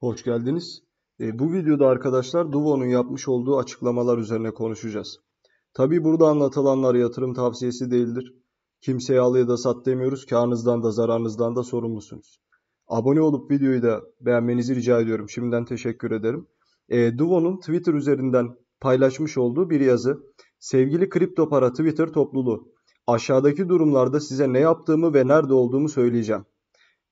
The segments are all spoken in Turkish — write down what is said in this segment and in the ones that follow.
Hoş geldiniz. E, bu videoda arkadaşlar Duvo'nun yapmış olduğu açıklamalar üzerine konuşacağız. Tabi burada anlatılanlar yatırım tavsiyesi değildir. Kimseye al ya da sat demiyoruz. Karnınızdan da zararınızdan da sorumlusunuz. Abone olup videoyu da beğenmenizi rica ediyorum. Şimdiden teşekkür ederim. E, Duvo'nun Twitter üzerinden paylaşmış olduğu bir yazı. Sevgili kripto para Twitter topluluğu. Aşağıdaki durumlarda size ne yaptığımı ve nerede olduğumu söyleyeceğim.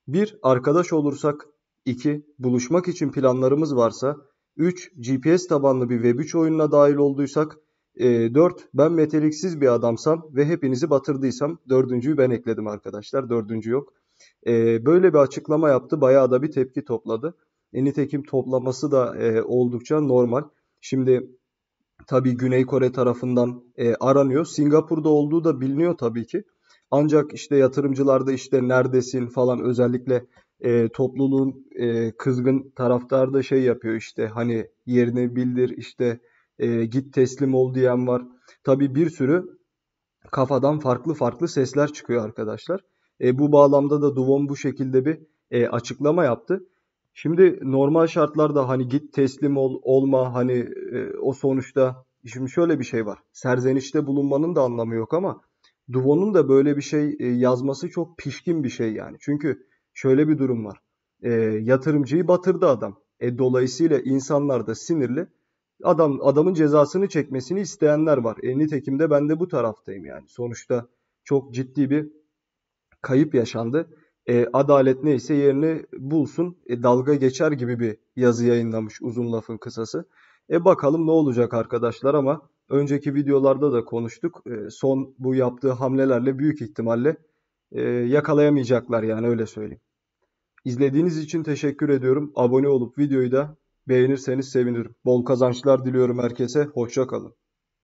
Bir Arkadaş olursak 2. Buluşmak için planlarımız varsa 3. GPS tabanlı bir Web3 oyununa dahil olduysak 4. E, ben meteliksiz bir adamsam ve hepinizi batırdıysam dördüncüyü ben ekledim arkadaşlar. Dördüncü yok. E, böyle bir açıklama yaptı. Bayağı da bir tepki topladı. E, nitekim toplaması da e, oldukça normal. Şimdi tabi Güney Kore tarafından aranıyor. Singapur'da olduğu da biliniyor tabii ki. Ancak işte yatırımcılarda işte neredesin falan özellikle e, topluluğun e, kızgın taraftar da şey yapıyor işte hani yerini bildir işte e, git teslim ol diyen var. Tabi bir sürü kafadan farklı farklı sesler çıkıyor arkadaşlar. E, bu bağlamda da Duvon bu şekilde bir e, açıklama yaptı. Şimdi normal şartlarda hani git teslim ol olma hani e, o sonuçta şimdi şöyle bir şey var. Serzenişte bulunmanın da anlamı yok ama Duvon'un da böyle bir şey e, yazması çok pişkin bir şey yani. Çünkü şöyle bir durum var. E, yatırımcıyı batırdı adam. E, dolayısıyla insanlar da sinirli. Adam adamın cezasını çekmesini isteyenler var. E, nitekim de ben de bu taraftayım yani. Sonuçta çok ciddi bir kayıp yaşandı. E, adalet neyse yerini bulsun. E, dalga geçer gibi bir yazı yayınlamış uzun lafın kısası. E bakalım ne olacak arkadaşlar ama önceki videolarda da konuştuk. E, son bu yaptığı hamlelerle büyük ihtimalle e, yakalayamayacaklar yani öyle söyleyeyim. İzlediğiniz için teşekkür ediyorum. Abone olup videoyu da beğenirseniz sevinirim. Bol kazançlar diliyorum herkese. Hoşça kalın.